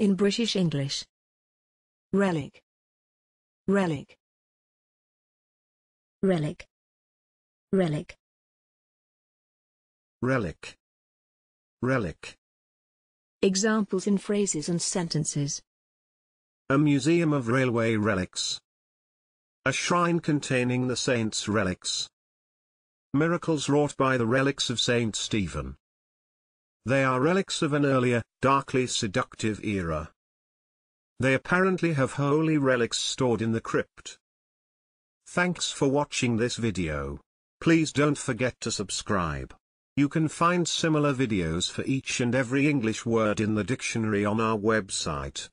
in British English. Relic. Relic. Relic. Relic. Relic. Relic. Examples in phrases and sentences. A museum of railway relics. A shrine containing the saints' relics. Miracles wrought by the relics of Saint Stephen. They are relics of an earlier, darkly seductive era. They apparently have holy relics stored in the crypt. Thanks for watching this video. Please don't forget to subscribe. You can find similar videos for each and every English word in the dictionary on our website.